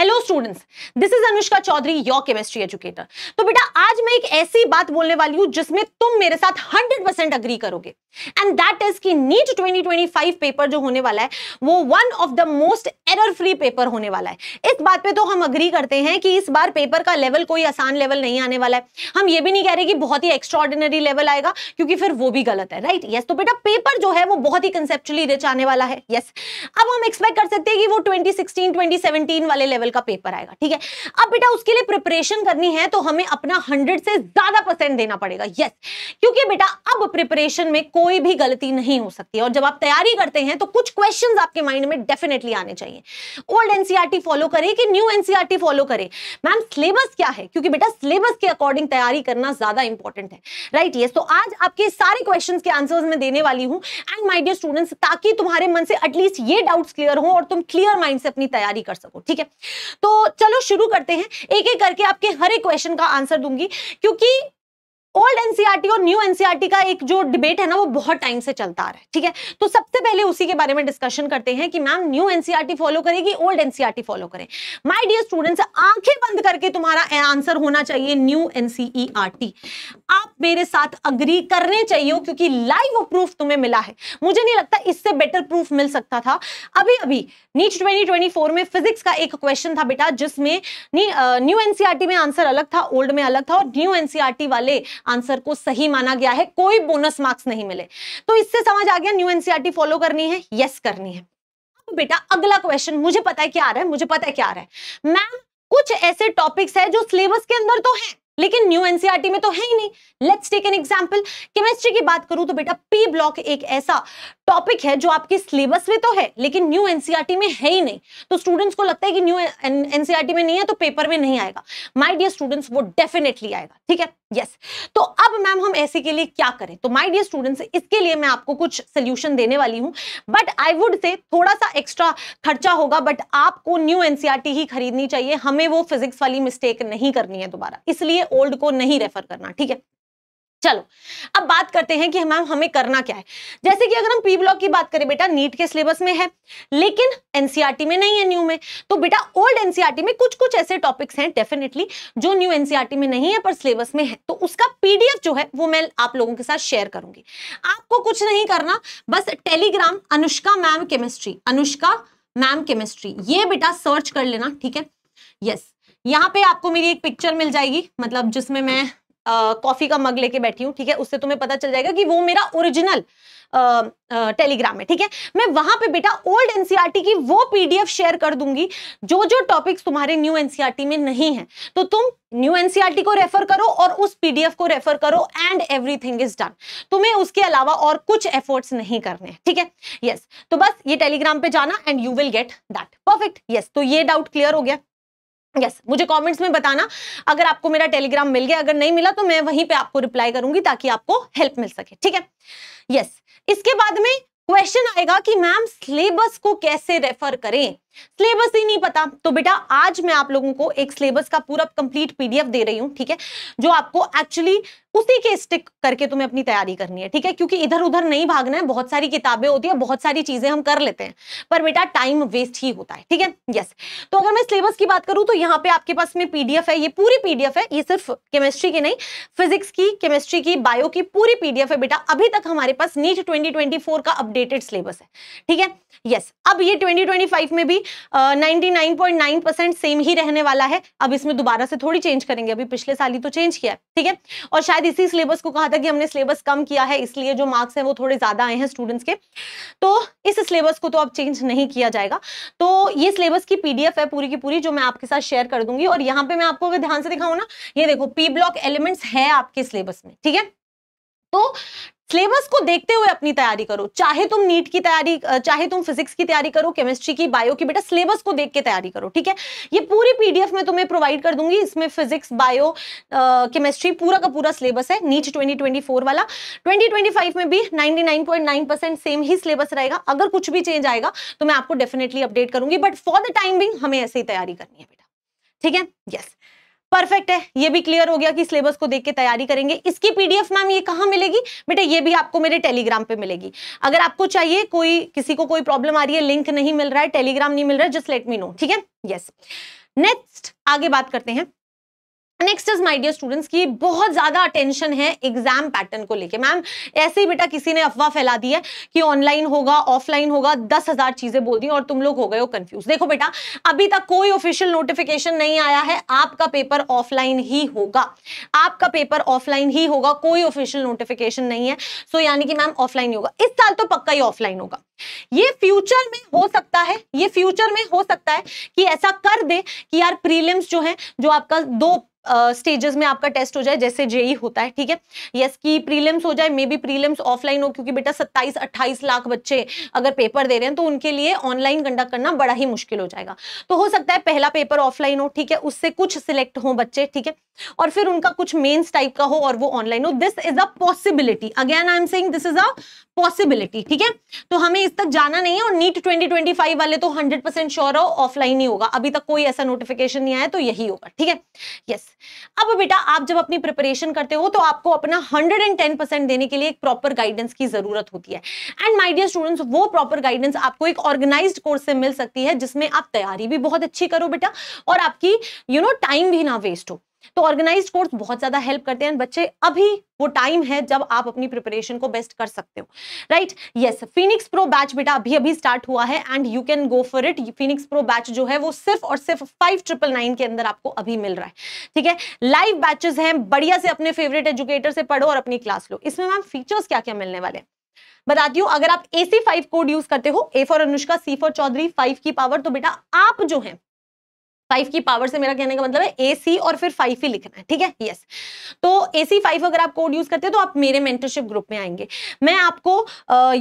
Hello students this is Anushka Chaudhary your chemistry educator तो बेटा आज मैं एक ऐसी बात बोलने वाली हूं जिसमें तुम मेरे साथ 100% अग्री करोगे एंड दैट इज कि नीट 2025 पेपर जो होने वाला है वो one of the most error free paper होने वाला है इस बात पे तो हम अग्री करते हैं कि इस बार पेपर का लेवल कोई आसान लेवल नहीं आने वाला है हम ये भी नहीं कह रहे कि बहुत ही एक्स्ट्रॉर्डिनरी लेवल आएगा क्योंकि फिर वो भी गलत है राइट right? यस yes, तो बेटा पेपर जो है वो बहुत ही कंसेप्चुअली रिच आने वाला है यस yes. अब हम एक्सपेक्ट कर सकते हैं कि वो ट्वेंटी सिक्सटीन वाले लेवल का पेपर आएगा ठीक है अब बेटा उसके लिए प्रिपरेशन करनी है तो हमें अपना हंड्रेड से ज्यादा परसेंट देना पड़ेगा यस क्योंकि बेटा अब प्रिपरेशन में कोई भी गलती नहीं हो सकती और जब आप तैयारी करते हैं तो कुछ क्वेश्चन आपके माइंड में डेफिनेटली आने चाहिए ओल्ड एनसीआरटी फॉलो करें कि न्यू एनसीआरटी फॉलो करें मैम सिलेबस क्या है क्योंकि बेटा सिलेबस के अकॉर्डिंग तैयारी करना ज्यादा इंपॉर्टेंट है राइट right, यस तो आज आपके सारे क्वेश्चन के आंसर मैं देने वाली हूँ एंड माई डियर स्टूडेंट्स ताकि तुम्हारे मन से एटलीस्ट ये डाउट्स क्लियर हो और तुम क्लियर माइंड से अपनी तैयारी कर सको ठीक है तो चलो शुरू करते हैं एक एक करके आपके हर एक क्वेश्चन का आंसर दूंगी क्योंकि ओल्ड एनसीआरटी e और न्यू एनसीआरटी e का एक जो डिबेट है ना वो बहुत टाइम से चलता आ रहा है ठीक है तो सबसे पहले उसी के बारे में डिस्कशन करते हैं कि मैम न्यू एनसीआरटी फॉलो करेगी ओल्ड एनसीआरटी फॉलो करें माय डियर स्टूडेंट्स आंखें बंद करके तुम्हारा आंसर होना चाहिए न्यू एनसीईआरटी आप मेरे साथ अग्री करने चाहिए हो क्योंकि लाइव प्रूफ तुम्हें मिला है मुझे नहीं लगता इससे बेटर प्रूफ मिल सकता था अभी अभी नीट 2024 में फिजिक्स का एक क्वेश्चन था बेटा जिसमें न्यू एनसीआरटी e में आंसर अलग था ओल्ड में अलग था और न्यू एनसीआरटी e वाले आंसर को सही माना गया है कोई बोनस मार्क्स नहीं मिले तो इससे समझ आ गया न्यू एनसीआरटी फॉलो करनी है यस करनी है बेटा अगला क्वेश्चन मुझे पता है क्या आ रहा है मुझे पता है क्या आ रहा है मैम कुछ ऐसे टॉपिक्स है जो सिलेबस के अंदर तो है लेकिन न्यू एनसीआरटी e में तो है ही नहीं let's take an example chemistry की बात करूं तो बेटा पी ब्लॉक एक ऐसा टॉपिक है जो आपके सिलेबस में तो है लेकिन न्यू एनसीईआरटी e में है ही नहीं तो स्टूडेंट्स को लगता है कि न्यू एनसीईआरटी e में नहीं है तो पेपर में नहीं आएगा माय डियर स्टूडेंट्स वो डेफिनेटली आएगा ठीक है यस yes. तो अब मैम हम ऐसे के लिए क्या करें तो माय डियर स्टूडेंट्स इसके लिए मैं आपको कुछ सोल्यूशन देने वाली हूँ बट आई वुड से थोड़ा सा एक्स्ट्रा खर्चा होगा बट आपको न्यू एनसीआरटी e ही खरीदनी चाहिए हमें वो फिजिक्स वाली मिस्टेक नहीं करनी है दोबारा इसलिए ओल्ड को नहीं रेफर करना ठीक है चलो अब बात करते हैं कि मैम हमें करना क्या है जैसे कि अगर हम पी ब्लॉक की बात करें बेटा नीट के सिलेबस में है लेकिन एनसीआरटी e में नहीं है न्यू में तो बेटा ओल्ड एनसीआरटी e में कुछ कुछ ऐसे टॉपिक्स हैं डेफिनेटली जो न्यू एनसीआरटी e में नहीं है पर सिलेबस में है तो उसका पीडीएफ जो है वो मैं आप लोगों के साथ शेयर करूंगी आपको कुछ नहीं करना बस Telegram Anushka ma'am chemistry Anushka ma'am chemistry ये बेटा सर्च कर लेना ठीक है यस yes. यहाँ पे आपको मेरी एक पिक्चर मिल जाएगी मतलब जिसमें मैं कॉफी का मग लेके बैठी हूँ ठीक है उससे तुम्हें पता चल जाएगा कि वो मेरा ओरिजिनल टेलीग्राम है ठीक है मैं वहां पे बेटा ओल्ड एनसीईआरटी e की वो पीडीएफ शेयर कर दूंगी जो जो टॉपिक्स तुम्हारे न्यू एनसीआरटी e में नहीं है तो तुम न्यू एनसीईआरटी e को रेफर करो और उस पीडीएफ को रेफर करो एंड एवरीथिंग इज डन तुम्हें उसके अलावा और कुछ एफर्ट्स नहीं करने हैं ठीक है यस yes. तो बस ये टेलीग्राम पे जाना and you will get that perfect yes तो ये डाउट क्लियर हो गया यस मुझे कमेंट्स में बताना अगर आपको मेरा टेलीग्राम मिल गया अगर नहीं मिला तो मैं वहीं पे आपको रिप्लाई करूंगी ताकि आपको हेल्प मिल सके ठीक है यस इसके बाद में क्वेश्चन आएगा कि मैम सिलेबस को कैसे रेफर करें सिलेबस ही नहीं पता तो बेटा आज मैं आप लोगों को एक सिलेबस का पूरा कंप्लीट पीडीएफ दे रही हूं ठीक है जो आपको एक्चुअली उसी के स्टिक करके तुम्हें अपनी तैयारी करनी है ठीक है क्योंकि इधर उधर नहीं भागना है बहुत सारी किताबें होती है बहुत सारी चीजें हम कर लेते हैं पर बेटा टाइम वेस्ट ही होता है ठीक है यस तो अगर मैं सिलेबस की बात करूं तो यहाँ पे आपके पास में पीडीएफ है ये पूरी पीडीएफ है ये सिर्फ केमिस्ट्री की नहीं फिजिक्स की केमिस्ट्री की बायो की पूरी पीडीएफ है बेटा अभी तक हमारे पास नीट ट्वेंटी का अपडेटेड सिलेबस है ठीक है यस अब ये ट्वेंटी में भी 99.9 परसेंट सेम ही रहने वाला है अब इसमें दोबारा से थोड़ी चेंज करेंगे अभी पिछले साल ही तो चेंज किया है ठीक है और शायद इसी सिलेबस को कहा था कि हमने सिलेबस कम किया है इसलिए जो मार्क्स हैं वो थोड़े ज्यादा आए हैं स्टूडेंट्स के तो इस सिलेबस को तो अब चेंज नहीं किया जाएगा तो ये सिलेबस की पीडीएफ है पूरी की पूरी जो मैं आपके साथ शेयर कर दूंगी और यहाँ पे मैं आपको अगर ध्यान से दिखाऊँ ना ये देखो पी ब्लॉक एलिमेंट्स है आपके सिलेबस में ठीक है तो सिलेबस को देखते हुए अपनी तैयारी करो चाहे तुम नीट की तैयारी चाहे तुम फिजिक्स की तैयारी करो केमिस्ट्री की बायो की बेटा सिलेबस को देख के तैयारी करो ठीक है ये पूरी पीडीएफ में तुम्हें प्रोवाइड कर दूंगी इसमें फिजिक्स बायो केमिस्ट्री पूरा का पूरा सिलेबस है नीट 2024 वाला 2025 में भी 99.9 सेम ही सिलेबस रहेगा अगर कुछ भी चेंज आएगा तो मैं आपको डेफिनेटली अपडेट करूंगी but for the time being हमें ऐसे ही तैयारी करनी है बेटा ठीक है यस yes. परफेक्ट है ये भी क्लियर हो गया कि सिलेबस को देख के तैयारी करेंगे इसकी पीडीएफ मैम ये कहाँ मिलेगी बेटा ये भी आपको मेरे टेलीग्राम पे मिलेगी अगर आपको चाहिए कोई किसी को कोई प्रॉब्लम आ रही है लिंक नहीं मिल रहा है टेलीग्राम नहीं मिल रहा है जस्ट लेट मी नो ठीक है यस नेक्स्ट आगे बात करते हैं next is my dear students की बहुत ज्यादा अटेंशन है एग्जाम पैटर्न को लेके मैम ऐसे ही बेटा किसी ने अफवाह फैला दी है कि ऑनलाइन होगा ऑफलाइन होगा दस हजार चीजें बोल दी और तुम लोग हो गए हो कंफ्यूज देखो बेटा अभी तक कोई ऑफिशियल नोटिफिकेशन नहीं आया है आपका पेपर ऑफलाइन ही होगा आपका पेपर ऑफलाइन ही होगा कोई ऑफिशियल नोटिफिकेशन नहीं है सो यानी कि मैम ऑफलाइन ही होगा इस साल तो पक्का ही ऑफलाइन होगा ये फ्यूचर में हो सकता है ये फ्यूचर में हो सकता है कि ऐसा कर दे कि यार प्रीलिम्स जो है जो आपका दो स्टेजेस uh, में आपका टेस्ट हो जाए जैसे जेई e होता है ठीक है यस की प्रीलिम्स हो जाए मे बी प्रीलिम्स ऑफलाइन हो क्योंकि बेटा 27 अट्ठाईस लाख बच्चे अगर पेपर दे रहे हैं तो उनके लिए ऑनलाइन कंडक्ट करना बड़ा ही मुश्किल हो जाएगा तो हो सकता है पहला पेपर ऑफलाइन हो ठीक है उससे कुछ सिलेक्ट हो बच्चे ठीक है और फिर उनका कुछ मेन्स टाइप का हो और वो ऑनलाइन हो this is a possibility again I am saying this is a possibility ठीक है तो हमें इस तक जाना नहीं है और नीट 2025 वाले तो 100 परसेंट श्योर हो ऑफलाइन ही होगा अभी तक कोई ऐसा नोटिफिकेशन नहीं आया तो यही होगा ठीक है यस अब बेटा आप जब अपनी प्रिपरेशन करते हो तो आपको अपना 110 परसेंट देने के लिए एक प्रॉपर गाइडेंस की जरूरत होती है एंड माई डियर स्टूडेंट्स वो प्रॉपर गाइडेंस आपको एक ऑर्गेनाइज कोर्स से मिल सकती है जिसमें आप तैयारी भी बहुत अच्छी करो बेटा और आपकी यू नो टाइम भी ना वेस्ट हो तो ऑर्गेनाइज कोर्स बहुत ज्यादा हेल्प करते हैं बच्चे अभी वो टाइम है जब आप अपनी प्रिपरेशन को बेस्ट कर सकते हो right yes Phoenix pro batch बेटा अभी अभी स्टार्ट हुआ है and you can go for it Phoenix pro batch जो है वो सिर्फ और सिर्फ फाइव ट्रिपल नाइन के अंदर आपको अभी मिल रहा है ठीक है लाइव बैचेस हैं बढ़िया से अपने फेवरेट एजुकेटर से पढ़ो और अपनी क्लास लो इसमें मैम फीचर्स क्या क्या मिलने वाले हैं बताती हूँ अगर आप A C five code use करते हो A for Anushka C for Chaudhary five की पावर तो बेटा आप जो है फाइव की पावर से मेरा कहने का मतलब है ए सी और फिर फाइव ही लिखना है ठीक है यस तो ए सी फाइव अगर आप कोड यूज करते हो तो आप मेरे मेंटरशिप ग्रुप में आएंगे मैं आपको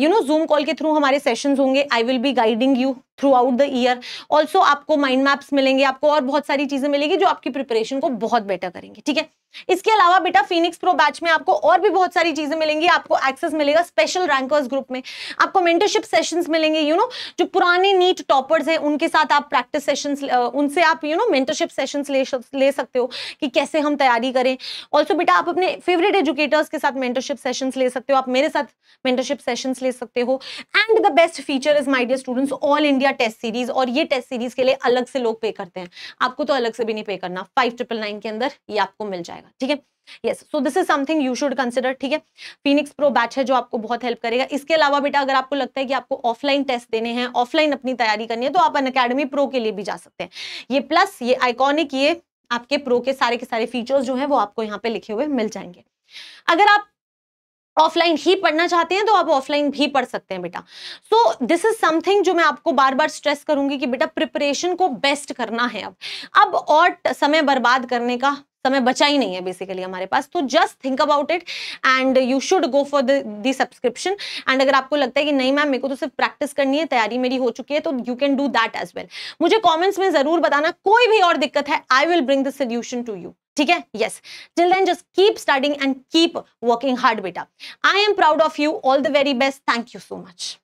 यू नो जूम कॉल के थ्रू हमारे सेशंस होंगे I will be guiding you throughout the year also आपको माइंड मैप्स मिलेंगे आपको और बहुत सारी चीजें मिलेंगी जो आपकी प्रिपरेशन को बहुत बेटर करेंगे ठीक है इसके अलावा बेटा फिनिक्स प्रो बैच में आपको और भी बहुत सारी चीजें मिलेंगी आपको एक्सेस मिलेगा स्पेशल रैंकर्स ग्रुप में आपको मेंटरशिप सेशंस मिलेंगे यू you नो know, जो पुराने नीट टॉपर्स हैं उनके साथ आप प्रैक्टिस सेशंस उनसे आप यू नो मेंटरशिप सेशंस ले ले सकते हो कि कैसे हम तैयारी करें ऑल्सो बेटा आप अपने फेवरेट एजुकेटर्स के साथ मेंटरशिप सेशन ले सकते हो आप मेरे साथ मेंटरशिप सेशन ले सकते हो and the best feature is my dear students all India India test series और ये टेस्ट सीरीज के लिए अलग से लोग पे करते हैं आपको तो अलग से भी नहीं पे करना फाइव ट्रिपल नाइन के अंदर ये आपको मिल जाएगा ठीक है yes so this is something you should consider ठीक है फिनिक्स प्रो बैच है जो आपको बहुत हेल्प करेगा इसके अलावा बेटा अगर आपको लगता है कि आपको ऑफलाइन टेस्ट देने हैं ऑफलाइन अपनी तैयारी करनी है तो आप अन अकेडमी प्रो के लिए भी जा सकते हैं ये प्लस ये आइकॉनिक ये आपके प्रो के सारे के सारे फीचर्स जो है वो आपको यहाँ पे लिखे हुए मिल जाएंगे अगर आप ऑफलाइन ही पढ़ना चाहते हैं तो आप ऑफलाइन भी पढ़ सकते हैं बेटा सो दिस इज समथिंग जो मैं आपको बार बार स्ट्रेस करूंगी कि बेटा प्रिपरेशन को बेस्ट करना है अब अब और समय बर्बाद करने का समय बचा ही नहीं है बेसिकली हमारे पास तो just think about it and you should go for the subscription and अगर आपको लगता है कि नहीं मैम मेरे को तो सिर्फ प्रैक्टिस करनी है तैयारी मेरी हो चुकी है तो you can do that as well मुझे कॉमेंट्स में जरूर बताना कोई भी और दिक्कत है I will bring the solution to you ठीक है yes till then just keep starting and keep working hard बेटा I am proud of you all the very best thank you so much